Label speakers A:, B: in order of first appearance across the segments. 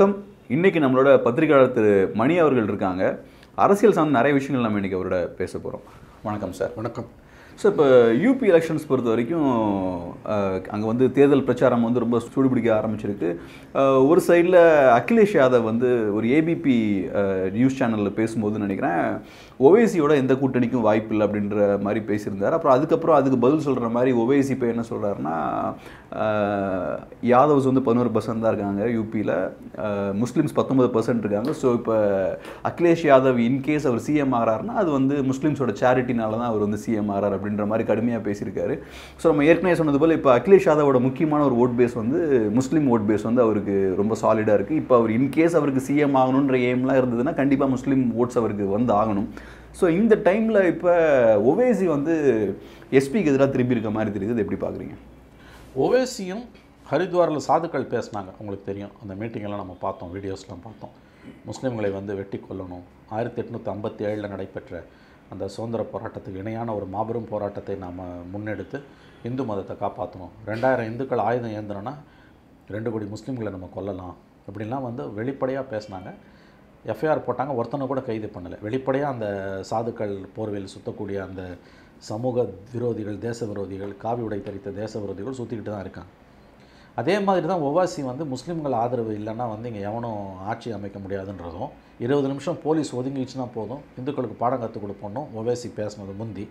A: வணக்கம் இன்றைக்கி நம்மளோட பத்திரிகையாளர் திரு மணி அவர்கள் இருக்காங்க அரசியல் சார்ந்த நிறைய விஷயங்கள் நம்ம இன்றைக்கி அவரோட பேச போகிறோம் வணக்கம் சார் வணக்கம் ஸோ இப்போ யூபி எலெக்ஷன்ஸ் பொறுத்த வரைக்கும் அங்கே வந்து தேர்தல் பிரச்சாரம் வந்து ரொம்ப சூடுபிடிக்க ஆரம்பிச்சிருக்கு ஒரு சைடில் அகிலேஷ் யாதவ் வந்து ஒரு ஏபிபி நியூஸ் சேனலில் பேசும்போது நினைக்கிறேன் ஒவேசியோட எந்த கூட்டணிக்கும் வாய்ப்பு இல்லை அப்படின்ற மாதிரி பேசியிருந்தார் அப்புறம் அதுக்கப்புறம் அதுக்கு பதில் சொல்கிற மாதிரி ஒவேசி இப்போ என்ன சொல்கிறாருன்னா யாதவ்ஸ் வந்து பதினோரு பர்சன்ட் தான் இருக்காங்க யூபியில் முஸ்லீம்ஸ் பத்தொன்பது பர்சன்ட் இருக்காங்க ஸோ இப்போ அகிலேஷ் யாதவ் இன்கேஸ் அவர் சிஎம் ஆகிறாருன்னா அது வந்து முஸ்லீம்ஸோட சேரிட்டினால தான் அவர் வந்து சிஎம் ஆகிறார் அப்படின்னு அப்படின்ற மாதிரி கடுமையாக பேசியிருக்காரு ஸோ நம்ம ஏற்கனவே சொன்னது போல் இப்போ அகிலேஷ் யாதவோட முக்கியமான ஒரு ஓட் பேஸ் வந்து முஸ்லீம் ஓட் பேஸ் வந்து அவருக்கு ரொம்ப சாலிடாக இருக்குது இப்போ அவர் இன்கேஸ் அவருக்கு சிஎம் ஆகணுன்ற எய்ம்லாம் இருந்ததுன்னா கண்டிப்பாக முஸ்லீம் ஓட்ஸ் அவருக்கு வந்து ஆகணும் ஸோ இந்த டைமில் இப்போ ஒவேசி வந்து எஸ்பிக்கு எதிராக திரும்பி இருக்க மாதிரி தெரியுது அது எப்படி பார்க்குறீங்க ஒவேசியும் ஹரித்வாரில் சாதுக்கள் பேசினாங்க உங்களுக்கு தெரியும்
B: அந்த மீட்டிங்கெல்லாம் நம்ம பார்த்தோம் வீடியோஸ்லாம் பார்த்தோம் முஸ்லீம்களை வந்து வெட்டி கொல்லணும் ஆயிரத்தி எட்நூற்றி ஐம்பத்தி ஏழில் நடைபெற்ற அந்த சுதந்திர போராட்டத்துக்கு இணையான ஒரு மாபெரும் போராட்டத்தை நாம் முன்னெடுத்து இந்து மதத்தை காப்பாற்றணும் ரெண்டாயிரம் இந்துக்கள் ஆயுதம் ஏந்தினோன்னா ரெண்டு கோடி முஸ்லீம்களை நம்ம கொல்லலாம் அப்படின்லாம் வந்து வெளிப்படையாக பேசினாங்க எஃப்ஐஆர் போட்டாங்க ஒருத்தனை கூட கைது பண்ணலை வெளிப்படையாக அந்த சாதுக்கள் போர்வையில் சுற்றக்கூடிய அந்த சமூக விரோதிகள் தேச விரோதிகள் காவி உடை தரித்த தேச விரோதிகள் சுற்றிக்கிட்டு தான் இருக்காங்க அதே மாதிரி தான் ஒவ்வாசி வந்து முஸ்லீம்கள் ஆதரவு இல்லைன்னா வந்து இங்கே எவனும் ஆட்சி அமைக்க முடியாதுன்றதும் இருபது நிமிஷம் போலீஸ் ஒதுங்கிச்சுன்னா போதும் இந்துக்களுக்கு பாடம் கற்றுக் கொடுப்போம் ஒவேசி பேசினது முந்தி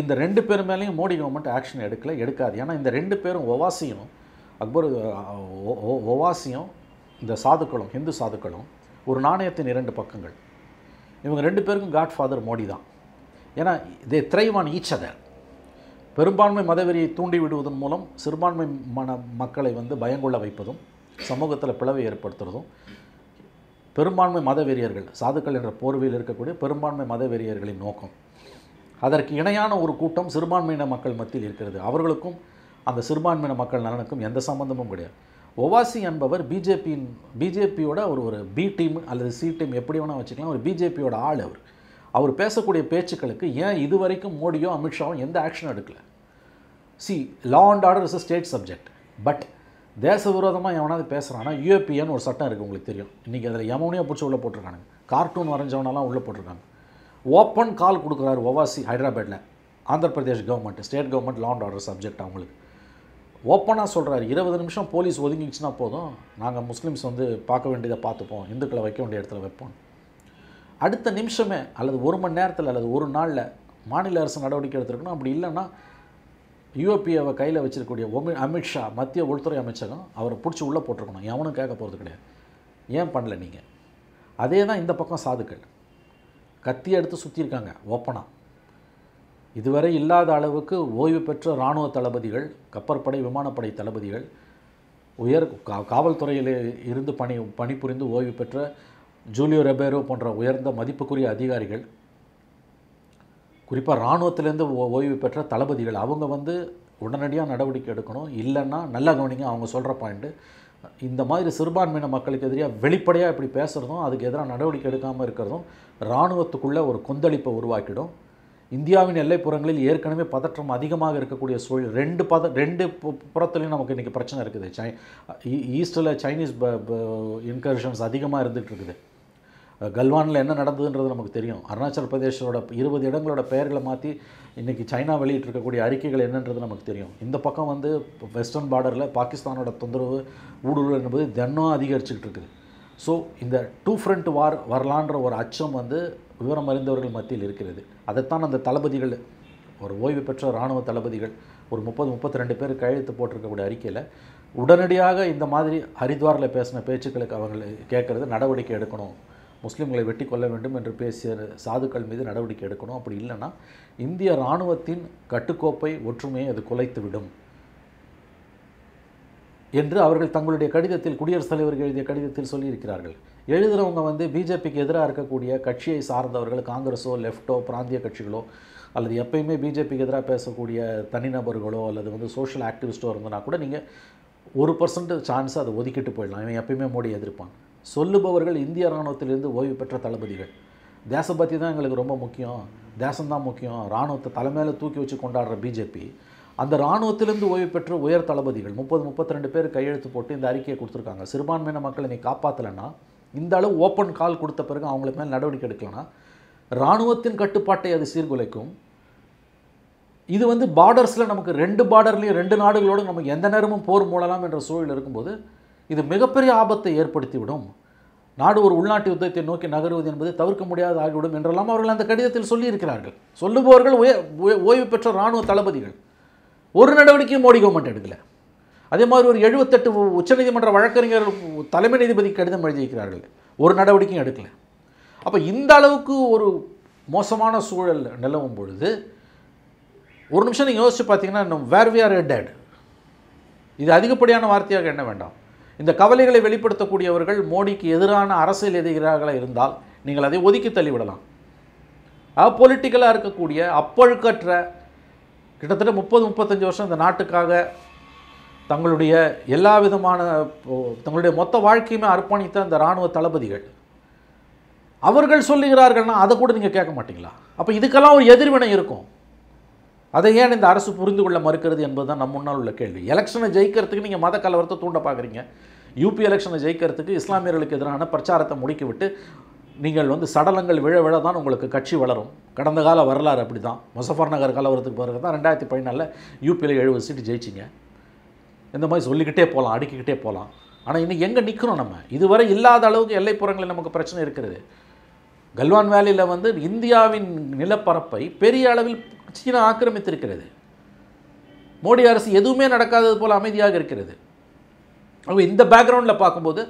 B: இந்த ரெண்டு பேர் மேலேயும் மோடி கவர்மெண்ட் ஆக்ஷன் எடுக்கல எடுக்காது ஏன்னா இந்த ரெண்டு பேரும் ஒவாசியும் அக்பர் ஒவாசியும் இந்த சாதுக்களும் ஹிந்து சாதுக்களும் ஒரு நாணயத்தின் இரண்டு பக்கங்கள் இவங்க ரெண்டு பேருக்கும் காட் ஃபாதர் மோடி தான் ஏன்னா இதே திரைவான் ஈச் பெரும்பான்மை மதவெறியை தூண்டி விடுவதன் மூலம் சிறுபான்மை மன மக்களை வந்து பயங்கொள்ள வைப்பதும் சமூகத்தில் பிளவை ஏற்படுத்துறதும் பெரும்பான்மை மதவெறியர்கள் சாதுக்கள் என்ற போர்வையில் இருக்கக்கூடிய பெரும்பான்மை மதவெறியர்களின் நோக்கம் அதற்கு இணையான ஒரு கூட்டம் சிறுபான்மையின மக்கள் மத்தியில் இருக்கிறது அவர்களுக்கும் அந்த சிறுபான்மையின மக்கள் நலனுக்கும் எந்த சம்பந்தமும் கிடையாது ஒவாசி என்பவர் பிஜேபியின் பிஜேபியோட ஒரு ஒரு பி டீம் அல்லது சி டீம் எப்படி வேணால் வச்சுக்கலாம் ஒரு பிஜேபியோட ஆள் அவர் அவர் பேசக்கூடிய பேச்சுக்களுக்கு ஏன் இதுவரைக்கும் மோடியோ அமித்ஷாவும் எந்த ஆக்ஷனும் எடுக்கலை see law and order is a state subject but தேச விரோதமாக எவனாவது பேசுகிறான்னா யூஏபிஎன்னு ஒரு சட்டம் இருக்குது உங்களுக்கு தெரியும் இன்றைக்கி அதில் எமௌனியாக பிடிச்சி உள்ளே போட்டிருக்கானுங்க கார்ட்டூன் வரைஞ்சவனெல்லாம் உள்ளே போட்டிருக்காங்க ஓப்பன் கால் கொடுக்குறாரு ஒவாசி ஹைதராபாத்தில் Andhra Pradesh government state government law and order subject அவங்களுக்கு ஓப்பனாக சொல்கிறாரு இருபது நிமிஷம் போலீஸ் ஒதுங்கிச்சுனா போதும் நாங்கள் முஸ்லீம்ஸ் வந்து பார்க்க வேண்டியதை பார்த்துப்போம் இந்துக்களை வைக்க வேண்டிய இடத்துல வைப்போம் அடுத்த நிமிஷமே அல்லது ஒரு மணி நேரத்தில் அல்லது ஒரு நாளில் மாநில அரசு நடவடிக்கை எடுத்துருக்கணும் அப்படி இல்லைன்னா யூஓபிஏவை கையில் வச்சிருக்கக்கூடிய ஒமி அமித்ஷா மத்திய உள்துறை அமைச்சகம் அவரை பிடிச்சி உள்ளே போட்டிருக்கணும் எவனும் கேட்க போகிறது கிடையாது ஏன் பண்ணல நீங்கள் அதே தான் இந்த பக்கம் சாதுக்கள் கத்தி எடுத்து சுற்றியிருக்காங்க ஓப்பனாக இதுவரை இல்லாத அளவுக்கு ஓய்வு பெற்ற இராணுவ தளபதிகள் கப்பற்படை விமானப்படை தளபதிகள் உயர் கா காவல்துறையில் இருந்து பணி பணிபுரிந்து ஓய்வு பெற்ற ஜூலியோ ரெபேரோ போன்ற உயர்ந்த மதிப்புக்குரிய அதிகாரிகள் குறிப்பாக இராணுவத்திலேருந்து ஓய்வு பெற்ற தளபதிகள் அவங்க வந்து உடனடியாக நடவடிக்கை எடுக்கணும் இல்லைன்னா நல்லா கவனிங்க அவங்க சொல்கிற பாயிண்ட்டு இந்த மாதிரி சிறுபான்மையின மக்களுக்கு எதிராக வெளிப்படையாக இப்படி பேசுகிறதும் அதுக்கு எதிராக நடவடிக்கை எடுக்காமல் இருக்கிறதும் இராணுவத்துக்குள்ளே ஒரு கொந்தளிப்பை உருவாக்கிடும் இந்தியாவின் எல்லைப்புறங்களில் ஏற்கனவே பதற்றம் அதிகமாக இருக்கக்கூடிய சூழல் ரெண்டு பத ரெண்டு புறத்துலேயும் நமக்கு இன்றைக்கி பிரச்சனை இருக்குது சை ஈஸ்டில் சைனீஸ் இன்கர்ஷன்ஸ் அதிகமாக இருந்துகிட்டு இருக்குது கல்வானில் என்ன நடந்ததுன்றது நமக்கு தெரியும் அருணாச்சல பிரதேசோட இருபது இடங்களோட பெயர்களை மாற்றி இன்றைக்கி சைனா வெளியிட்டிருக்கக்கூடிய அறிக்கைகள் என்னன்றது நமக்கு தெரியும் இந்த பக்கம் வந்து வெஸ்டர்ன் பார்டரில் பாகிஸ்தானோட தொந்தரவு ஊடுருவல் என்பது தினம் அதிகரிச்சுக்கிட்டு இருக்குது ஸோ இந்த டூ ஃப்ரண்ட் வார் வரலான்ற ஒரு அச்சம் வந்து விவரம் அறிந்தவர்கள் மத்தியில் இருக்கிறது அதைத்தான் அந்த தளபதிகள் ஒரு ஓய்வு பெற்ற இராணுவ தளபதிகள் ஒரு முப்பது முப்பத்தி ரெண்டு பேர் கையெழுத்து போட்டிருக்கக்கூடிய அறிக்கையில் உடனடியாக இந்த மாதிரி ஹரித்வாரில் பேசின பேச்சுக்களுக்கு அவங்களை கேட்குறது நடவடிக்கை எடுக்கணும் முஸ்லீம்களை வெட்டி கொள்ள வேண்டும் என்று பேசிய சாதுக்கள் மீது நடவடிக்கை எடுக்கணும் அப்படி இல்லைன்னா இந்திய இராணுவத்தின் கட்டுக்கோப்பை ஒற்றுமையை அது குலைத்துவிடும் என்று அவர்கள் தங்களுடைய கடிதத்தில் குடியரசுத் தலைவர்கள் எழுதிய கடிதத்தில் சொல்லியிருக்கிறார்கள் எழுதுகிறவங்க வந்து பிஜேபிக்கு எதிராக இருக்கக்கூடிய கட்சியை சார்ந்தவர்கள் காங்கிரஸோ லெஃப்டோ பிராந்திய கட்சிகளோ அல்லது எப்பயுமே பிஜேபிக்கு எதிராக பேசக்கூடிய தனிநபர்களோ அல்லது வந்து சோஷியல் ஆக்டிவிஸ்ட்டோ இருந்தனா கூட நீங்கள் ஒரு பர்சன்ட் சான்ஸ் அதை ஒதுக்கிட்டு போயிடலாம் இவன் எப்பயுமே மோடி எதிர்ப்பான் சொல்லுபவர்கள் இந்திய இராணுவத்திலிருந்து ஓய்வு பெற்ற தளபதிகள் தேசபக்தி தான் எங்களுக்கு ரொம்ப முக்கியம் தேசம்தான் முக்கியம் இராணுவத்தை தலைமையில் தூக்கி வச்சு கொண்டாடுற பிஜேபி அந்த இராணுவத்திலிருந்து ஓய்வு பெற்ற உயர் தளபதிகள் முப்பது முப்பத்தி ரெண்டு பேர் கையெழுத்து போட்டு இந்த அறிக்கையை கொடுத்துருக்காங்க சிறுபான்மையின மக்களை நீ காப்பாற்றலைன்னா இந்த அளவு ஓப்பன் கால் கொடுத்த பிறகு அவங்களுக்கு மேலே நடவடிக்கை எடுக்கலன்னா இராணுவத்தின் கட்டுப்பாட்டை அது சீர்குலைக்கும் இது வந்து பார்டர்ஸில் நமக்கு ரெண்டு பார்டர்லேயும் ரெண்டு நாடுகளோடு நமக்கு எந்த நேரமும் போர் மூடலாம் என்ற சூழல் இருக்கும்போது இது மிகப்பெரிய ஆபத்தை ஏற்படுத்திவிடும் நாடு ஒரு உள்நாட்டு யுத்தத்தை நோக்கி நகருவது என்பது தவிர்க்க முடியாத ஆகிவிடும் என்றெல்லாம் அவர்கள் அந்த கடிதத்தில் சொல்லியிருக்கிறார்கள் சொல்லுபவர்கள் ஓய்வு பெற்ற இராணுவ தளபதிகள் ஒரு நடவடிக்கையும் மோடி கவர்மெண்ட் எடுக்கலை அதே மாதிரி ஒரு எழுபத்தெட்டு உச்சநீதிமன்ற வழக்கறிஞர் தலைமை நீதிபதி கடிதம் எழுதியிருக்கிறார்கள் ஒரு நடவடிக்கையும் எடுக்கலை அப்போ இந்த அளவுக்கு ஒரு மோசமான சூழல் நிலவும் பொழுது ஒரு நிமிஷம் நீங்கள் யோசித்து பார்த்தீங்கன்னா வேர் வி ஆர் டேட் இது அதிகப்படியான வார்த்தையாக என்ன வேண்டாம் இந்த கவலைகளை வெளிப்படுத்தக்கூடியவர்கள் மோடிக்கு எதிரான அரசியல் எதிரிகளாக இருந்தால் நீங்கள் அதை ஒதுக்கி தள்ளிவிடலாம் அப்பொலிட்டிக்கலாக இருக்கக்கூடிய அப்பழுக்கற்ற கிட்டத்தட்ட முப்பது முப்பத்தஞ்சு வருஷம் இந்த நாட்டுக்காக தங்களுடைய எல்லா விதமான தங்களுடைய மொத்த வாழ்க்கையுமே அர்ப்பணித்த அந்த இராணுவ தளபதிகள் அவர்கள் சொல்லுகிறார்கள்னா அதை கூட நீங்கள் கேட்க மாட்டிங்களா அப்போ இதுக்கெல்லாம் ஒரு எதிர்வினை இருக்கும் அதை ஏன் இந்த அரசு புரிந்து கொள்ள மறுக்கிறது என்பது தான் நம்ம முன்னால் உள்ள கேள்வி எலெக்ஷனை ஜெயிக்கிறதுக்கு நீங்கள் மத கலவரத்தை தூண்ட பார்க்குறீங்க யூபி எலெக்ஷனை ஜெயிக்கிறதுக்கு இஸ்லாமியர்களுக்கு எதிரான பிரச்சாரத்தை முடுக்கிவிட்டு நீங்கள் வந்து சடலங்கள் விழ விழ தான் உங்களுக்கு கட்சி வளரும் கடந்த கால வரலாறு அப்படி தான் முசஃபர் நகர் கலவரத்துக்கு பிறகு தான் ரெண்டாயிரத்தி பதினாலில் யூபியில் எழுபது சீட்டு ஜெயிச்சிங்க இந்த மாதிரி சொல்லிக்கிட்டே போகலாம் அடுக்கிக்கிட்டே போகலாம் ஆனால் இன்னும் எங்கே நிற்கிறோம் நம்ம இதுவரை இல்லாத அளவுக்கு எல்லைப்புறங்களில் நமக்கு பிரச்சனை இருக்கிறது கல்வான் வேலியில் வந்து இந்தியாவின் நிலப்பரப்பை பெரிய அளவில் சீனா ஆக்கிரமித்திருக்கிறது மோடி அரசு எதுவுமே நடக்காதது போல் அமைதியாக இருக்கிறது அப்போ இந்த பேக்ரவுண்டில் பார்க்கும்போது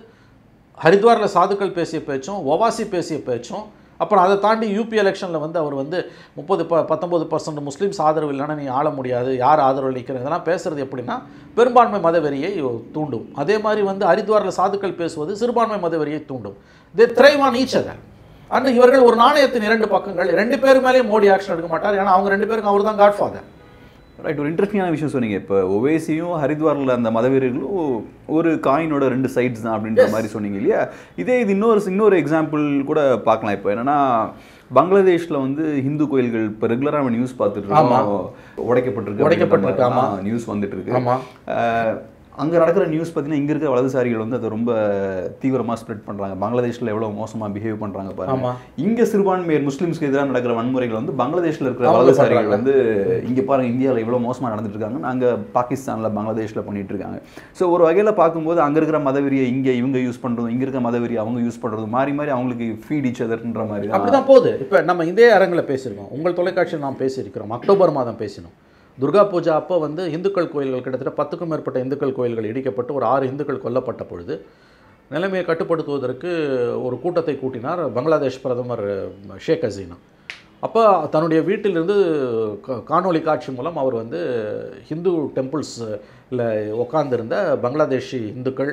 B: ஹரித்வாரில் சாதுக்கள் பேசிய பேச்சும் ஒவாசி பேசிய பேச்சும் அப்புறம் அதை தாண்டி யூபி எலெக்ஷனில் வந்து அவர் வந்து முப்பது ப பத்தொம்பது பர்சன்ட் முஸ்லீம்ஸ் ஆதரவு இல்லைன்னா நீ ஆள முடியாது யார் ஆதரவு அளிக்கிறது இதெல்லாம் பேசுகிறது எப்படின்னா பெரும்பான்மை மதவெறியை தூண்டும் அதே மாதிரி வந்து ஹரித்வாரில் சாதுக்கள் பேசுவது சிறுபான்மை மதவெறியை தூண்டும் they thrive on each other and இவர்கள் ஒரு நாணயத்தின் இரண்டு பக்கங்கள் ரெண்டு பேரு மேலேயும் மோடி ஆக்ஷன் எடுக்க மாட்டார் ஏன்னா அவங்க ரெண்டு பேருக்கும் அவர் தான் காட் ஃபாதர்
A: ரைட் ஒரு இன்ட்ரெஸ்டிங்கான விஷயம் சொன்னீங்க இப்போ ஒவேசியும் ஹரித்வாரில் அந்த மதவீரர்களும் ஒரு காயினோட ரெண்டு சைட்ஸ் தான் அப்படின்ற மாதிரி சொன்னீங்க இல்லையா இதே இது இன்னொரு இன்னொரு எக்ஸாம்பிள் கூட பார்க்கலாம் இப்போ என்னென்னா பங்களாதேஷில் வந்து ஹிந்து கோயில்கள் இப்போ ரெகுலராக நியூஸ் பார்த்துட்டு இருக்கோம் உடைக்கப்பட்டிருக்கு உடைக்கப்பட்டிருக்கு நியூஸ் வந்துட்டு இருக்கு அங்கே நடக்கிற நியூஸ் பார்த்தீங்கன்னா இங்கே இருக்கிற வலதுசாரிகள் வந்து அதை ரொம்ப தீவிரமாக ஸ்ப்ரெட் பண்ணுறாங்க பங்களாதேஷில் எவ்வளோ மோசமாக பிஹேவ் பண்ணுறாங்க பாருங்க இங்கே சிறுபான்மையர் முஸ்லீம்ஸ்க்கு எதிராக நடக்கிற வன்முறைகள் வந்து பங்களாதேஷில் இருக்கிற வலதுசாரிகள் வந்து இங்கே பாருங்கள் இந்தியாவில் எவ்வளோ மோசமாக நடந்துட்டு இருக்காங்கன்னு அங்கே பாகிஸ்தானில் பங்களாதேஷில் பண்ணிட்டு இருக்காங்க ஸோ ஒரு வகையில் பார்க்கும்போது அங்கே இருக்கிற மதவெறியை இங்கே இவங்க யூஸ் பண்ணுறதும் இங்கே இருக்கிற மதவெறியை அவங்க யூஸ் பண்ணுறது மாறி மாறி அவங்களுக்கு ஃபீட் ஈச் அதர்ன்ற மாதிரி அப்படி தான் போகுது
B: இப்போ நம்ம இந்திய அரங்கில் பேசியிருக்கோம் உங்கள் தொலைக்காட்சியில் நாம் பேசியிருக்கிறோம் அக்டோபர் மாதம் பேசினோம் துர்கா பூஜா அப்போ வந்து இந்துக்கள் கோயில்கள் கிட்டத்தட்ட பத்துக்கும் மேற்பட்ட இந்துக்கள் கோயில்கள் இடிக்கப்பட்டு ஒரு ஆறு இந்துக்கள் கொல்லப்பட்ட பொழுது நிலைமையை கட்டுப்படுத்துவதற்கு ஒரு கூட்டத்தை கூட்டினார் பங்களாதேஷ் பிரதமர் ஷேக் ஹசீனா அப்போ தன்னுடைய வீட்டிலிருந்து காணொலி காட்சி மூலம் அவர் வந்து ஹிந்து டெம்பிள்ஸில் உட்காந்துருந்த பங்களாதேஷி இந்துக்கள்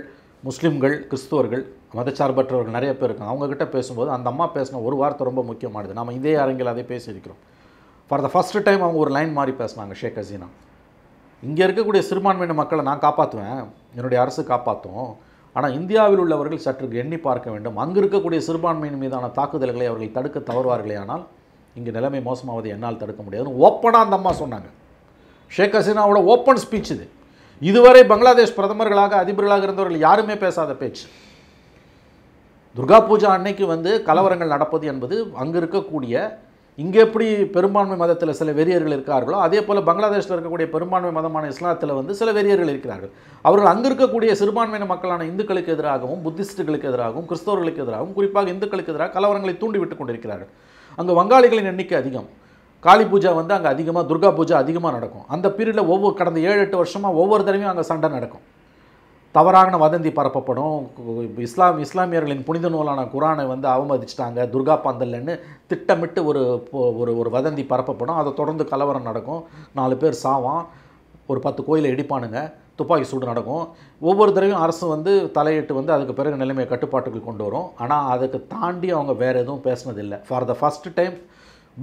B: முஸ்லீம்கள் கிறிஸ்துவர்கள் மதச்சார்பற்றவர்கள் நிறைய பேர் இருக்காங்க அவங்கக்கிட்ட பேசும்போது அந்த அம்மா பேசின ஒரு வார்த்தை ரொம்ப முக்கியமானது நம்ம இதே அரங்கில் அதை பேசியிருக்கிறோம் ஃபார் த ஃபஸ்ட்டு டைம் அவங்க ஒரு லைன் மாறி பேசினாங்க ஷேக் ஹசீனா இங்கே இருக்கக்கூடிய சிறுபான்மையின மக்களை நான் காப்பாற்றுவேன் என்னுடைய அரசு காப்பாற்றும் ஆனால் இந்தியாவில் உள்ளவர்கள் சற்று எண்ணி பார்க்க வேண்டும் அங்கு இருக்கக்கூடிய சிறுபான்மையின் மீதான தாக்குதல்களை அவர்கள் தடுக்க தவறுவார்களே ஆனால் இங்கே நிலைமை மோசமாவதை என்னால் தடுக்க முடியாதுன்னு ஓப்பனாக அந்த அம்மா சொன்னாங்க ஷேக் ஹசீனாவோட ஓப்பன் ஸ்பீச் இது இதுவரை பங்களாதேஷ் பிரதமர்களாக அதிபர்களாக இருந்தவர்கள் யாருமே பேசாத பேச்சு துர்கா பூஜா அன்னைக்கு வந்து கலவரங்கள் நடப்பது என்பது அங்கு இருக்கக்கூடிய இங்கே எப்படி பெரும்பான்மை மதத்தில் சில வெறியர்கள் இருக்கார்களோ அதே போல் பங்களாதேஷில் இருக்கக்கூடிய பெரும்பான்மை மதமான இஸ்லாத்தில் வந்து சில வெறியர்கள் இருக்கிறார்கள் அவர்கள் அங்கு இருக்கக்கூடிய சிறுபான்மையின மக்களான இந்துக்களுக்கு எதிராகவும் புத்திஸ்டுகளுக்கு எதிராகவும் கிறிஸ்தவர்களுக்கு எதிராகவும் குறிப்பாக இந்துக்களுக்கு எதிராக கலவரங்களை தூண்டிவிட்டு கொண்டிருக்கிறார்கள் அங்கே வங்காளிகளின் எண்ணிக்கை அதிகம் காளி பூஜா வந்து அங்கே அதிகமாக துர்கா பூஜா அதிகமாக நடக்கும் அந்த பீரியடில் ஒவ்வொரு கடந்த ஏழு எட்டு வருஷமாக ஒவ்வொரு தடவையும் அங்கே சண்டை நடக்கும் தவறான வதந்தி பரப்பப்படும் இஸ்லாம் இஸ்லாமியர்களின் புனித நூலான குரானை வந்து அவமதிச்சிட்டாங்க துர்கா பந்தல்லன்னு திட்டமிட்டு ஒரு ஒரு ஒரு வதந்தி பரப்பப்படும் அதை தொடர்ந்து கலவரம் நடக்கும் நாலு பேர் சாவான் ஒரு பத்து கோயிலை இடிப்பானுங்க துப்பாக்கி சூடு நடக்கும் ஒவ்வொரு தடவையும் அரசு வந்து தலையிட்டு வந்து அதுக்கு பிறகு நிலைமையை கட்டுப்பாட்டுக்கு கொண்டு வரும் ஆனால் அதுக்கு தாண்டி அவங்க வேறு எதுவும் பேசினதில்லை for the first time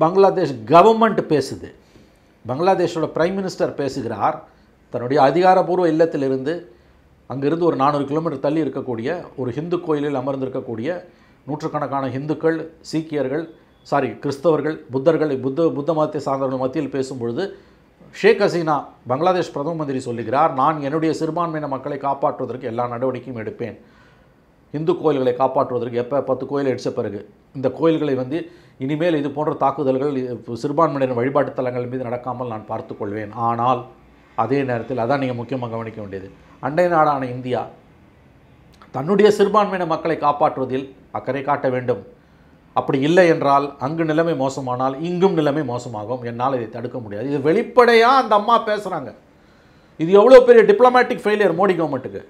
B: Bangladesh government பேசுது பங்களாதேஷோட ப்ரைம் மினிஸ்டர் பேசுகிறார் தன்னுடைய அதிகாரபூர்வ இல்லத்திலிருந்து அங்கிருந்து ஒரு நானூறு கிலோமீட்டர் தள்ளி இருக்கக்கூடிய ஒரு ஹிந்து கோயிலில் அமர்ந்திருக்கக்கூடிய நூற்றுக்கணக்கான ஹிந்துக்கள் சீக்கியர்கள் சாரி கிறிஸ்தவர்கள் புத்தர்கள் புத்த புத்த மதத்தை சார்ந்தவர்கள் மத்தியில் பேசும்பொழுது ஷேக் ஹசீனா பங்களாதேஷ் பிரதம மந்திரி சொல்லுகிறார் நான் என்னுடைய சிறுபான்மையின மக்களை காப்பாற்றுவதற்கு எல்லா நடவடிக்கையும் எடுப்பேன் இந்து கோயில்களை காப்பாற்றுவதற்கு எப்போ பத்து கோயில் அடித்த பிறகு இந்த கோயில்களை வந்து இனிமேல் இது போன்ற தாக்குதல்கள் சிறுபான்மையினர் வழிபாட்டு தலங்கள் மீது நடக்காமல் நான் பார்த்துக்கொள்வேன் ஆனால் அதே நேரத்தில் அதான் நீங்கள் முக்கியமாக கவனிக்க வேண்டியது அண்டை நாடான இந்தியா தன்னுடைய சிறுபான்மையின மக்களை காப்பாற்றுவதில் அக்கறை காட்ட வேண்டும் அப்படி இல்லை என்றால் அங்கு நிலைமை மோசமானால் இங்கும் நிலைமை மோசமாகும் என்னால் இதை தடுக்க முடியாது இது வெளிப்படையாக அந்த அம்மா பேசுகிறாங்க இது எவ்வளோ பெரிய டிப்ளமேட்டிக் ஃபெயிலியர் மோடி கவர்மெண்ட்டுக்கு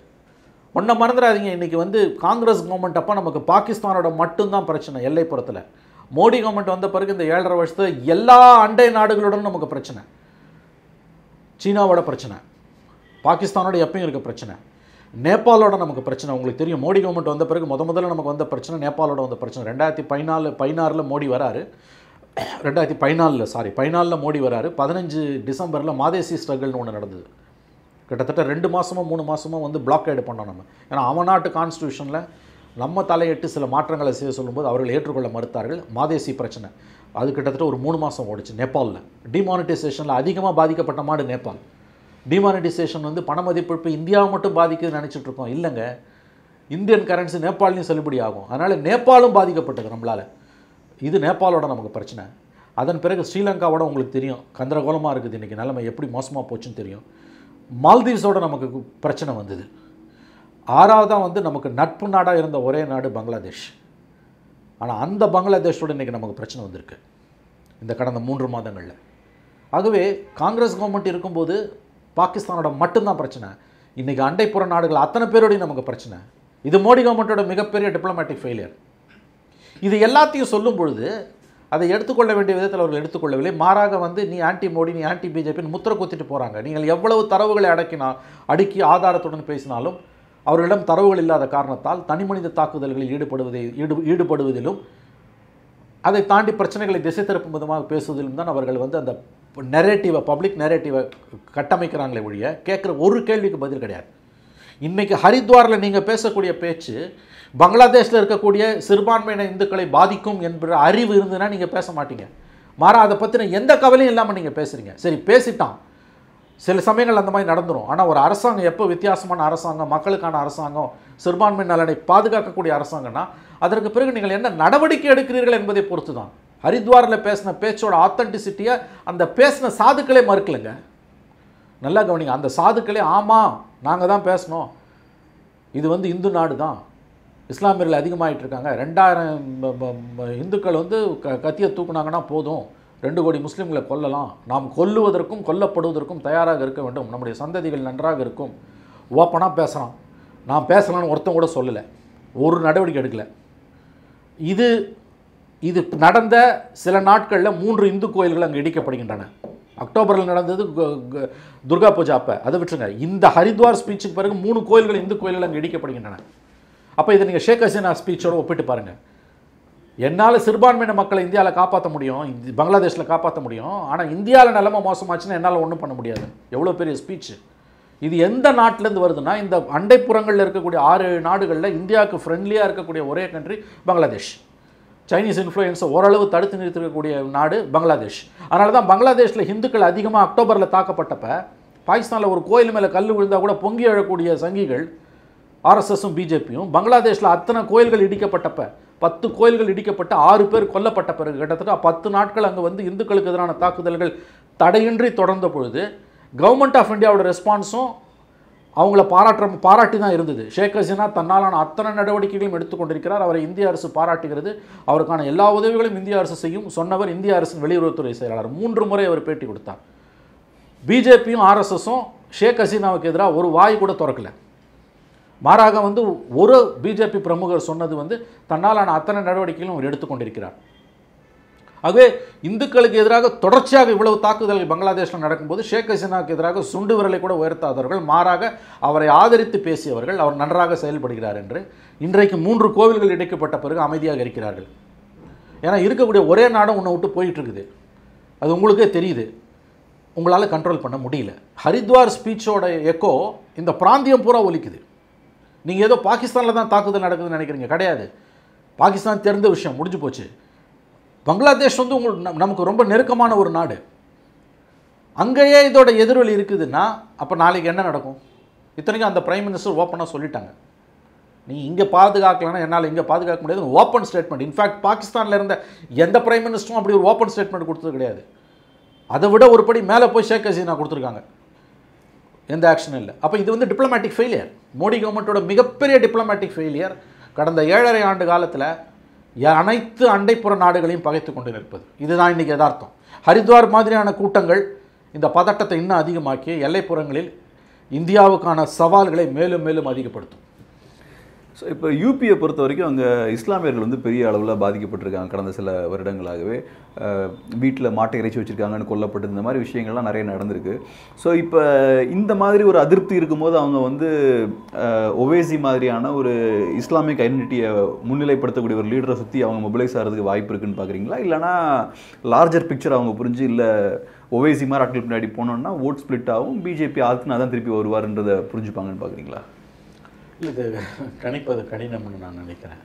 B: ஒன்றை மறந்துடாதீங்க இன்றைக்கி வந்து காங்கிரஸ் கவர்மெண்ட் அப்போ நமக்கு பாகிஸ்தானோட மட்டும்தான் பிரச்சனை எல்லைப்புறத்தில் மோடி கவர்மெண்ட் வந்த பிறகு இந்த ஏழரை வருஷத்து எல்லா அண்டை நாடுகளுடனும் நமக்கு பிரச்சனை சீனாவோட பிரச்சனை பாகிஸ்தானோட எப்பயும் இருக்க பிரச்சனை நேபாளோட நமக்கு பிரச்சனை உங்களுக்கு தெரியும் மோடி கவர்மெண்ட் வந்த பிறகு முத முதல்ல நமக்கு வந்த பிரச்சனை நேபாளோட வந்த பிரச்சனை ரெண்டாயிரத்தி பதினாலு பதினாறில் மோடி வராரு ரெண்டாயிரத்தி பதினாலில் சாரி பதினாலில் மோடி வராரு பதினஞ்சு டிசம்பரில் மாதேசி ஸ்ட்ரகிள்னு ஒன்று நடந்தது கிட்டத்தட்ட ரெண்டு மாதமோ மூணு மாதமோ வந்து பிளாக்டைடு பண்ணோம் நம்ம ஏன்னா அவன் நாட்டு கான்ஸ்டியூஷனில் நம்ம தலையிட்டு சில மாற்றங்களை செய்ய சொல்லும்போது அவர்கள் ஏற்றுக்கொள்ள மறுத்தார்கள் மாதேசி பிரச்சனை அது கிட்டத்தட்ட ஒரு மூணு மாதம் ஓடிச்சு நேபாளில் டிமானிட்டைசேஷனில் அதிகமாக பாதிக்கப்பட்ட மாடு நேபாள் டிமானிட்டைசேஷன் வந்து பண மதிப்பிழப்பு இந்தியாவை மட்டும் பாதிக்குதுன்னு நினச்சிட்டு இருக்கோம் இல்லைங்க இந்தியன் கரன்சி நேபாளையும் செல்லுபடி ஆகும் அதனால் நேபாளும் பாதிக்கப்பட்டது நம்மளால் இது நேபாளோட நமக்கு பிரச்சனை அதன் பிறகு ஸ்ரீலங்காவோட உங்களுக்கு தெரியும் கந்தரகோலமாக இருக்குது இன்றைக்கி நிலைமை எப்படி மோசமாக போச்சுன்னு தெரியும் மால்தீவ்ஸோட நமக்கு பிரச்சனை வந்தது ஆறாவதாக வந்து நமக்கு நட்பு நாடாக இருந்த ஒரே நாடு பங்களாதேஷ் ஆனால் அந்த பங்களாதேஷோட இன்றைக்கி நமக்கு பிரச்சனை வந்திருக்கு இந்த கடந்த மூன்று மாதங்களில் ஆகவே காங்கிரஸ் கவர்மெண்ட் இருக்கும்போது பாகிஸ்தானோட மட்டும்தான் பிரச்சனை இன்றைக்கி புற நாடுகள் அத்தனை பேரோடையும் நமக்கு பிரச்சனை இது மோடி கவர்மெண்ட்டோட மிகப்பெரிய டிப்ளமேட்டிக் ஃபெயிலியர் இது எல்லாத்தையும் சொல்லும் பொழுது அதை எடுத்துக்கொள்ள வேண்டிய விதத்தில் அவர்கள் எடுத்துக்கொள்ளவில்லை மாறாக வந்து நீ ஆன்டி மோடி நீ ஆன்டி பிஜேபின்னு முத்திரை குத்திட்டு போகிறாங்க நீங்கள் எவ்வளவு தரவுகளை அடக்கினா அடுக்கி ஆதாரத்துடன் பேசினாலும் அவர்களிடம் தரவுகள் இல்லாத காரணத்தால் தனிமனித தாக்குதல்களில் ஈடுபடுவதை ஈடு ஈடுபடுவதிலும் அதை தாண்டி பிரச்சனைகளை திசை திருப்பும் விதமாக பேசுவதிலும் தான் அவர்கள் வந்து அந்த நெரேட்டிவை பப்ளிக் நெரேட்டிவை கட்டமைக்கிறாங்களே ஒழிய கேட்குற ஒரு கேள்விக்கு பதில் கிடையாது இன்றைக்கி ஹரித்வாரில் நீங்கள் பேசக்கூடிய பேச்சு பங்களாதேஷில் இருக்கக்கூடிய சிறுபான்மையின இந்துக்களை பாதிக்கும் என்கிற அறிவு இருந்ததுன்னா நீங்கள் பேச மாட்டீங்க மாறா அதை பற்றின எந்த கவலையும் இல்லாமல் நீங்கள் பேசுகிறீங்க சரி பேசிட்டான் சில சமயங்கள் அந்த மாதிரி நடந்துடும் ஆனால் ஒரு அரசாங்கம் எப்போ வித்தியாசமான அரசாங்கம் மக்களுக்கான அரசாங்கம் சிறுபான்மை நலனை பாதுகாக்கக்கூடிய அரசாங்கம்னா அதற்கு பிறகு நீங்கள் என்ன நடவடிக்கை எடுக்கிறீர்கள் என்பதை பொறுத்து தான் ஹரித்வாரில் பேசின பேச்சோட ஆத்தன்டிசிட்டியை அந்த பேசின சாதுக்களே மறுக்கலைங்க நல்லா கவனிங்க அந்த சாதுக்களே ஆமாம் நாங்கள் தான் பேசணும் இது வந்து இந்து நாடு தான் இஸ்லாமியர்கள் அதிகமாகிட்டு இருக்காங்க ரெண்டாயிரம் இந்துக்கள் வந்து க கத்தியை தூக்குனாங்கன்னா போதும் ரெண்டு கோடி முஸ்லீம்களை கொல்லலாம் நாம் கொல்லுவதற்கும் கொல்லப்படுவதற்கும் தயாராக இருக்க வேண்டும் நம்முடைய சந்ததிகள் நன்றாக இருக்கும் ஓப்பனாக பேசுகிறான் நான் பேசலான்னு ஒருத்தன் கூட சொல்லலை ஒரு நடவடிக்கை எடுக்கலை இது இது நடந்த சில நாட்களில் மூன்று இந்து கோயில்கள் அங்கே இடிக்கப்படுகின்றன அக்டோபரில் நடந்தது துர்கா பூஜா அப்போ அதை விட்டுருங்க இந்த ஹரித்வார் ஸ்பீச்சுக்கு பிறகு மூணு கோயில்கள் இந்து கோயில்கள் அங்கே இடிக்கப்படுகின்றன அப்போ இதை நீங்கள் ஷேக் ஹசீனா ஸ்பீச்சோடு ஒப்பிட்டு பாருங்கள் என்னால் சிறுபான்மையின மக்களை இந்தியாவில் காப்பாற்ற முடியும் பங்களாதேஷில் காப்பாற்ற முடியும் ஆனால் இந்தியாவில் நிலமை மோசமாச்சுன்னா என்னால் ஒன்றும் பண்ண முடியாது எவ்வளோ பெரிய ஸ்பீச்சு இது எந்த நாட்டிலேருந்து வருதுன்னா இந்த அண்டைப்புறங்களில் இருக்கக்கூடிய ஆறு நாடுகளில் இந்தியாவுக்கு ஃப்ரெண்ட்லியாக இருக்கக்கூடிய ஒரே கண்ட்ரி பங்களாதேஷ் சைனீஸ் இன்ஃப்ளூயன்ஸை ஓரளவு தடுத்து நிறுத்திருக்கக்கூடிய நாடு பங்களாதேஷ் அதனால தான் பங்களாதேஷில் இந்துக்கள் அதிகமாக அக்டோபரில் தாக்கப்பட்டப்ப பாகிஸ்தானில் ஒரு கோயில் மேலே கல் விழுந்தால் கூட பொங்கி எழக்கூடிய சங்கிகள் ஆர்எஸ்எஸும் பிஜேபியும் பங்களாதேஷில் அத்தனை கோயில்கள் இடிக்கப்பட்டப்ப பத்து கோயில்கள் இடிக்கப்பட்டு ஆறு பேர் கொல்லப்பட்ட பிறகு கிட்டத்தட்ட பத்து நாட்கள் அங்கே வந்து இந்துக்களுக்கு எதிரான தாக்குதல்கள் தடையின்றி தொடர்ந்த பொழுது கவர்மெண்ட் ஆஃப் இந்தியாவோட ரெஸ்பான்ஸும் அவங்கள பாராட்டு பாராட்டி தான் இருந்தது ஷேக் ஹசீனா தன்னாலான அத்தனை நடவடிக்கைகளையும் எடுத்துக்கொண்டிருக்கிறார் அவரை இந்திய அரசு பாராட்டுகிறது அவருக்கான எல்லா உதவிகளும் இந்திய அரசு செய்யும் சொன்னவர் இந்திய அரசின் வெளியுறவுத்துறை செயலாளர் மூன்று முறை அவர் பேட்டி கொடுத்தார் பிஜேபியும் ஆர்எஸ்எஸும் ஷேக் ஹசீனாவுக்கு எதிராக ஒரு வாய் கூட திறக்கலை மாறாக வந்து ஒரு பிஜேபி பிரமுகர் சொன்னது வந்து தன்னாலான அத்தனை நடவடிக்கைகளும் அவர் எடுத்துக்கொண்டிருக்கிறார் ஆகவே இந்துக்களுக்கு எதிராக தொடர்ச்சியாக இவ்வளவு தாக்குதல்கள் பங்களாதேஷில் நடக்கும்போது ஷேக் ஹசீனாவுக்கு எதிராக சுண்டு விரலை கூட உயர்த்தாதவர்கள் மாறாக அவரை ஆதரித்து பேசியவர்கள் அவர் நன்றாக செயல்படுகிறார் என்று இன்றைக்கு மூன்று கோவில்கள் இணைக்கப்பட்ட பிறகு அமைதியாக இருக்கிறார்கள் ஏன்னா இருக்கக்கூடிய ஒரே நாடும் உன்னை விட்டு போயிட்டுருக்குது இருக்குது அது உங்களுக்கே தெரியுது உங்களால் கண்ட்ரோல் பண்ண முடியல ஹரித்வார் ஸ்பீச்சோட எக்கோ இந்த பிராந்தியம் பூரா ஒலிக்குது நீங்கள் ஏதோ பாகிஸ்தானில் தான் தாக்குதல் நடக்குதுன்னு நினைக்கிறீங்க கிடையாது பாகிஸ்தான் தெரிந்த விஷயம் முடிஞ்சு போச்சு பங்களாதேஷ் வந்து உங்களுக்கு நமக்கு ரொம்ப நெருக்கமான ஒரு நாடு அங்கேயே இதோட எதிரொலி இருக்குதுன்னா அப்போ நாளைக்கு என்ன நடக்கும் இத்தனைக்கும் அந்த பிரைம் மினிஸ்டர் ஓப்பனாக சொல்லிட்டாங்க நீ இங்கே பாதுகாக்கலன்னா என்னால் இங்கே பாதுகாக்க முடியாது ஓப்பன் ஸ்டேட்மெண்ட் இன்ஃபேக்ட் பாகிஸ்தானில் இருந்த எந்த பிரைம் மினிஸ்டரும் அப்படி ஒரு ஓப்பன் ஸ்டேட்மெண்ட் கொடுத்தது கிடையாது அதை விட ஒரு படி மேலே போய் ஷேக் ஹசீனா கொடுத்துருக்காங்க எந்த ஆக்ஷனும் இல்லை அப்போ இது வந்து டிப்ளமேட்டிக் ஃபெயிலியர் மோடி கவர்மெண்ட்டோட மிகப்பெரிய டிப்ளமேட்டிக் ஃபெயிலியர் கடந்த ஏழரை ஆண்டு காலத்தில் அனைத்து அண்டைப்புற நாடுகளையும் பகைத்து கொண்டு நிற்பது இதுதான் இன்றைக்கி யதார்த்தம் ஹரித்வார் மாதிரியான கூட்டங்கள் இந்த பதட்டத்தை இன்னும் அதிகமாக்கி எல்லைப்புறங்களில் இந்தியாவுக்கான சவால்களை மேலும் மேலும் அதிகப்படுத்தும்
A: ஸோ இப்போ யூபியை பொறுத்த வரைக்கும் அங்கே இஸ்லாமியர்கள் வந்து பெரிய அளவில் பாதிக்கப்பட்டிருக்காங்க கடந்த சில வருடங்களாகவே வீட்டில் மாட்டை இறைச்சி வச்சுருக்காங்கன்னு கொல்லப்பட்டு இந்த மாதிரி விஷயங்கள்லாம் நிறைய நடந்திருக்கு ஸோ இப்போ இந்த மாதிரி ஒரு அதிருப்தி இருக்கும்போது அவங்க வந்து ஒவேசி மாதிரியான ஒரு இஸ்லாமிக் ஐடென்டிட்டியை முன்னிலைப்படுத்தக்கூடிய ஒரு லீடரை சுற்றி அவங்க மொபிலைஸ் ஆகிறதுக்கு வாய்ப்பு இருக்குன்னு பார்க்குறீங்களா இல்லைனா லார்ஜர் பிக்சர் அவங்க புரிஞ்சு இல்லை ஒவேசி மாதிரி ஆட்கள் பின்னாடி போனோம்னா ஓட் ஸ்பிளிட் ஆகும் பிஜேபி ஆத்துனா தான் திருப்பி வருவார்ன்றதை புரிஞ்சுப்பாங்கன்னு பார்க்குறீங்களா
B: இல்லை இது கணிப்பது கடினம்னு நான் நினைக்கிறேன்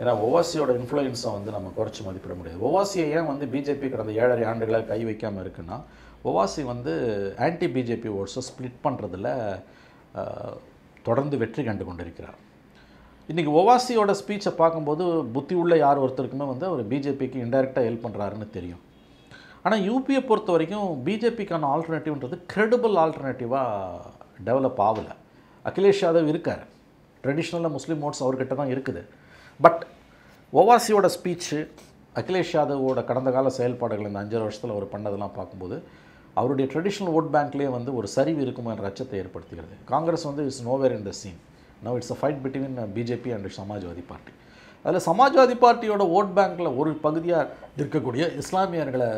B: ஏன்னா ஒவாசியோட இன்ஃப்ளூயன்ஸை வந்து நம்ம குறைச்சி மதிப்பிட முடியாது ஒவாசியை ஏன் வந்து பிஜேபி கடந்த ஏழரை ஆண்டுகளாக கை வைக்காமல் இருக்குன்னா ஒவாசி வந்து ஆன்டி பிஜேபி ஓட்ஸை ஸ்ப்ளிட் பண்ணுறதுல தொடர்ந்து வெற்றி கண்டு கொண்டிருக்கிறார் இன்றைக்கி ஒவாசியோட ஸ்பீச்சை பார்க்கும்போது புத்தி உள்ள யார் ஒருத்தருக்குமே வந்து அவர் பிஜேபிக்கு இன்டெரக்டாக ஹெல்ப் பண்ணுறாருன்னு தெரியும் ஆனால் யூபியை பொறுத்த வரைக்கும் பிஜேபிக்கான ஆல்டர்னேட்டிவ்ன்றது க்ரெடிபிள் ஆல்டர்னேட்டிவாக டெவலப் ஆகலை அகிலேஷ் யாதவ் இருக்கார் ட்ரெடிஷ்னலாக முஸ்லீம் ஓட்ஸ் அவர்கிட்ட தான் இருக்குது பட் ஓவாசியோட ஸ்பீச்சு அகிலேஷ் யாதவோட கடந்த கால செயல்பாடுகள் இந்த அஞ்சரை வருஷத்தில் அவர் பண்ணதெல்லாம் பார்க்கும்போது அவருடைய ட்ரெடிஷ்னல் ஓட் பேங்க்லேயே வந்து ஒரு சரிவு இருக்குமோ என்ற அச்சத்தை ஏற்படுத்துகிறது காங்கிரஸ் வந்து it's nowhere in the scene now it's a fight between BJP and Samajwadi Party அதில் சமாஜ்வாதி பார்ட்டியோட ஓட் பேங்க்கில் ஒரு பகுதியாக இருக்கக்கூடிய இஸ்லாமியர்களை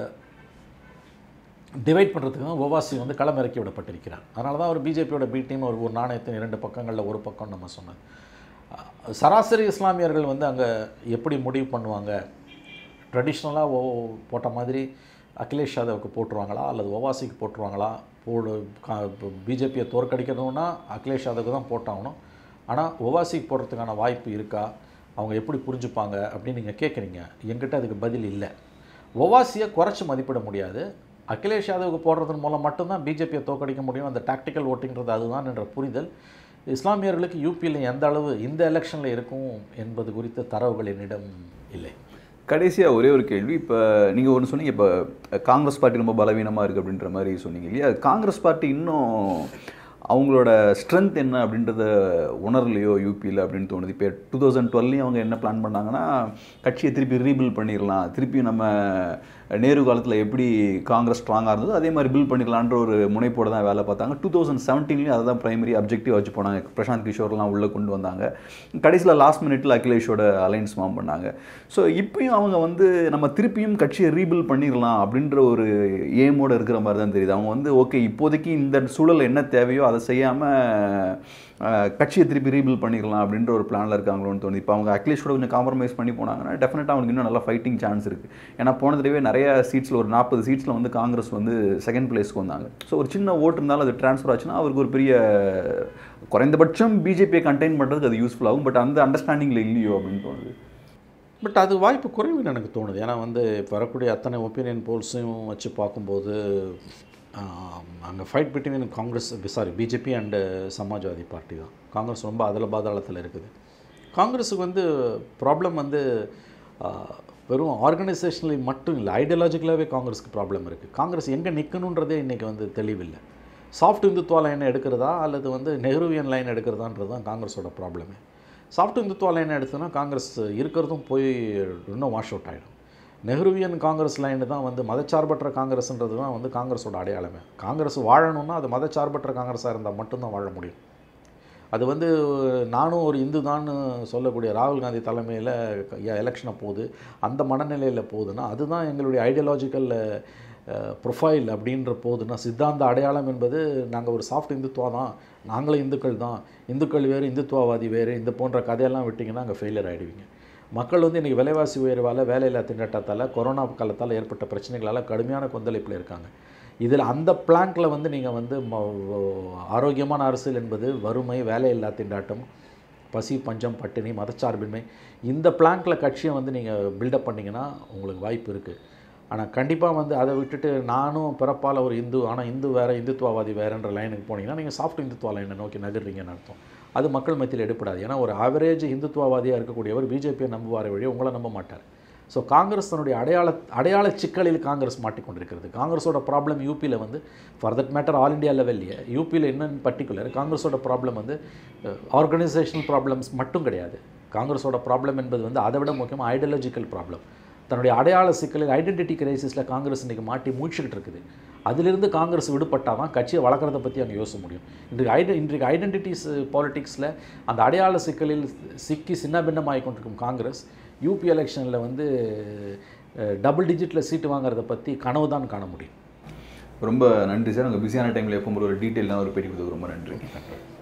B: டிவைட் பண்ணுறதுக்கு தான் ஓவாசி வந்து களமிறக்கி விடப்பட்டிருக்கிறார் அதனால தான் அவர் பிஜேபியோட பி டீம் ஒரு ஒரு நாணயத்தின் இரண்டு பக்கங்களில் ஒரு பக்கம் நம்ம சொன்னது சராசரி இஸ்லாமியர்கள் வந்து அங்கே எப்படி முடிவு பண்ணுவாங்க ட்ரெடிஷ்னலாக ஓ போட்ட மாதிரி அகிலேஷ் யாதவுக்கு போட்டுருவாங்களா அல்லது ஓவாசிக்கு போட்டுருவாங்களா போடு பிஜேபியை தோற்கடிக்கணும்னா அகிலேஷ் யாதவுக்கு தான் போட்டாகணும் ஆனால் ஓவாசிக்கு போடுறதுக்கான வாய்ப்பு இருக்கா அவங்க எப்படி புரிஞ்சுப்பாங்க அப்படின்னு நீங்கள் கேட்குறீங்க எங்கிட்ட அதுக்கு பதில் இல்லை ஒவாசியை குறைச்சி மதிப்பிட முடியாது அகிலேஷ் யாதவுக்கு போடுறதன் மூலம் மட்டும்தான் பிஜேபியை தோக்கடிக்க முடியும் அந்த டாக்டிக்கல் ஓட்டிங்கிறது அதுதான் என்ற புரிதல் இஸ்லாமியர்களுக்கு யூபியில் எந்த அளவு இந்த எலெக்ஷனில் இருக்கும் என்பது குறித்த தரவுகள் என்னிடம் இல்லை
A: கடைசியாக ஒரே ஒரு கேள்வி இப்போ நீங்கள் ஒன்று சொன்னீங்க இப்போ காங்கிரஸ் பார்ட்டி ரொம்ப பலவீனமாக இருக்குது அப்படின்ற மாதிரி சொன்னீங்க இல்லையா காங்கிரஸ் பார்ட்டி இன்னும் அவங்களோட ஸ்ட்ரென்த் என்ன அப்படின்றத உணரலையோ யூபியில் அப்படின்னு தோணுது இப்போ டூ தௌசண்ட் டுவெல்லையும் அவங்க என்ன பிளான் பண்ணாங்கன்னா கட்சியை திருப்பி ரீபில் பண்ணிடலாம் திருப்பி நம்ம நேரு காலத்தில் எப்படி காங்கிரஸ் ஸ்ட்ராங்காக இருந்தது அதே மாதிரி பில் பண்ணிக்கலான்ற ஒரு முனைப்போடு தான் வேலை பார்த்தாங்க டூ தௌசண்ட் செவன்டீன்லேயும் அதை தான் ப்ரைமரி அப்ஜெக்டிவ் வச்சு போனாங்க பிரசாந்த் கிஷோர்லாம் உள்ளே கொண்டு வந்தாங்க கடைசியில் லாஸ்ட் மினிட்ல அகிலேஷோட அலைன்ஸ் ஃபார்ம் பண்ணாங்க ஸோ இப்பயும் அவங்க வந்து நம்ம திருப்பியும் கட்சியை ரீபில் பண்ணிடலாம் அப்படின்ற ஒரு எய்மோடு இருக்கிற மாதிரி தான் தெரியுது அவங்க வந்து ஓகே இப்போதைக்கு இந்த சூழல் என்ன தேவையோ அதை செய்யாமல் கட்சியை திருப்பி ரீபில் பண்ணிக்கலாம் அப்படின்ற ஒரு பிளானில் இருக்காங்களோன்னு தோணுது இப்போ அவங்க அகிலேஷோட கொஞ்சம் காம்ப்ரமைஸ் பண்ணி போனாங்கன்னா டெஃபினட்டாக அவங்களுக்கு இன்னும் நல்லா ஃபைட்டிங் சான்ஸ் இருக்குது ஏன்னா போன தடவை நிறைய நிறைய சீட்ஸில் ஒரு நாற்பது சீட்ஸில் வந்து காங்கிரஸ் வந்து செகண்ட் பிளேஸ்க்கு வந்தாங்க ஸோ ஒரு சின்ன ஓட்டு இருந்தாலும் அது ட்ரான்ஸ்ஃபர் ஆச்சுன்னா அவருக்கு ஒரு பெரிய குறைந்தபட்சம் பிஜேபியை கண்டெயின் பண்ணுறதுக்கு அது யூஸ்ஃபுல் ஆகும் பட் அந்த அண்டர்ஸ்டாண்டிங்கில் இல்லையோ அப்படின்னு தோணுது பட் அது வாய்ப்பு குறைவுன்னு
B: எனக்கு தோணுது ஏன்னா வந்து வரக்கூடிய அத்தனை ஒப்பீனியன் போல்ஸையும் வச்சு பார்க்கும்போது அங்கே fight between Congress sorry BJP and Samajwadi Party தான் காங்கிரஸ் ரொம்ப அதில் பாதாளத்தில் இருக்குது காங்கிரஸுக்கு வந்து ப்ராப்ளம் வந்து வெறும் ஆர்கனைசேஷனில் மட்டும் இல்லை ஐடியாலஜிக்கலாகவே காங்கிரஸுக்கு ப்ராப்ளம் இருக்குது காங்கிரஸ் எங்கே நிற்கணுன்றதே இன்றைக்கி வந்து தெளிவில்லை சாஃப்ட் இந்துத்துவா லைன் எடுக்கிறதா அல்லது வந்து நெஹ்ருவியன் லைன் எடுக்கிறதான்றது தான் காங்கிரஸோட ப்ராப்ளமே சாஃப்ட் இந்துத்துவா லைன் எடுத்தோன்னா காங்கிரஸ் இருக்கிறதும் போய் இன்னும் வாஷ் அவுட் ஆகிடும் நெஹ்ருவியன் காங்கிரஸ் லைன் தான் வந்து மதச்சார்பற்ற காங்கிரஸ்ன்றது தான் வந்து காங்கிரஸோட அடையாளமே காங்கிரஸ் வாழணும்னா அது மதச்சார்பற்ற காங்கிரஸாக இருந்தால் மட்டும்தான் வாழ முடியும் அது வந்து நானும் ஒரு இந்து தான் சொல்லக்கூடிய ராகுல் காந்தி தலைமையில் எலெக்ஷனை போகுது அந்த மனநிலையில் போகுதுன்னா அதுதான் எங்களுடைய ஐடியாலஜிக்கல் ப்ரொஃபைல் அப்படின்ற போதுன்னா சித்தாந்த அடையாளம் என்பது நாங்கள் ஒரு சாஃப்ட் இந்துத்துவா தான் நாங்களும் இந்துக்கள் தான் இந்துக்கள் வேறு இந்துத்துவவாதி வேறு இந்த போன்ற கதையெல்லாம் விட்டிங்கன்னா அங்கே ஃபெயிலியர் ஆகிடுவீங்க மக்கள் வந்து இன்றைக்கி விலைவாசி உயர்வால் வேலையில்லா திண்டாட்டத்தால் கொரோனா காலத்தால் ஏற்பட்ட பிரச்சனைகளால் கடுமையான கொந்தளிப்பில் இருக்காங்க இதில் அந்த பிளாங்கில் வந்து நீங்கள் வந்து ஆரோக்கியமான அரசியல் என்பது வறுமை வேலை இல்லா திண்டாட்டம் பசி பஞ்சம் பட்டினி மதச்சார்பின்மை இந்த பிளாங்கில் கட்சியை வந்து நீங்கள் பில்டப் பண்ணிங்கன்னா உங்களுக்கு வாய்ப்பு இருக்குது ஆனால் கண்டிப்பாக வந்து அதை விட்டுட்டு நானும் பிறப்பால் ஒரு இந்து ஆனால் இந்து வேறு இந்துத்துவாவாதி வேறுன்ற லைனுக்கு போனீங்கன்னா நீங்கள் சாஃப்ட் இந்துத்துவா லைனை நோக்கி நகர்றீங்கன்னு அர்த்தம் அது மக்கள் மத்தியில் எடுப்படாது ஏன்னா ஒரு ஆவரேஜ் இந்துத்துவாவாதியாக இருக்கக்கூடியவர் பிஜேபியை நம்புவார வழியை உங்களை நம்ப மாட்டார் ஸோ காங்கிரஸ் தன்னுடைய அடையாள அடையாள சிக்கலில் காங்கிரஸ் மாட்டிக்கொண்டிருக்கிறது காங்கிரஸோட ப்ராப்ளம் யூபியில் வந்து for that matter all India லெவல்லையே யூபியில் என்ன பர்டிகுலர் காங்கிரஸோட ப்ராப்ளம் வந்து ஆர்கனைசேஷனல் ப்ராப்ளம்ஸ் மட்டும் கிடையாது காங்கிரஸோட ப்ராப்ளம் என்பது வந்து அதை விட முக்கியமாக ஐடியாலஜிக்கல் ப்ராப்ளம் தன்னுடைய அடையாள சிக்கலில் ஐடென்டிட்டி கிரைசிஸில் காங்கிரஸ் இன்றைக்கி மாட்டி மூழ்கிட்டு இருக்குது அதிலிருந்து காங்கிரஸ் விடுபட்டால் தான் கட்சியை வளர்க்குறத பற்றி அவங்க யோசிக்க முடியும் இன்றைக்கு ஐட இன்றைக்கு ஐடென்டிட்டிஸ் பாலிட்டிக்ஸில் uh, அந்த அடையாள சிக்கலில் சிக்கி சின்ன பின்னமாகி கொண்டிருக்கும் காங்கிரஸ் யூபி எலெக்ஷனில் வந்து டபுள் டிஜிட்டில் சீட்டு வாங்குறத பற்றி கனவு தான் காண முடியும்
A: ரொம்ப நன்றி சார் உங்கள் பிஸியான டைமில் எப்போ ஒரு தான் ஒரு பேட்டி கொடுத்துக்கு ரொம்ப நன்றி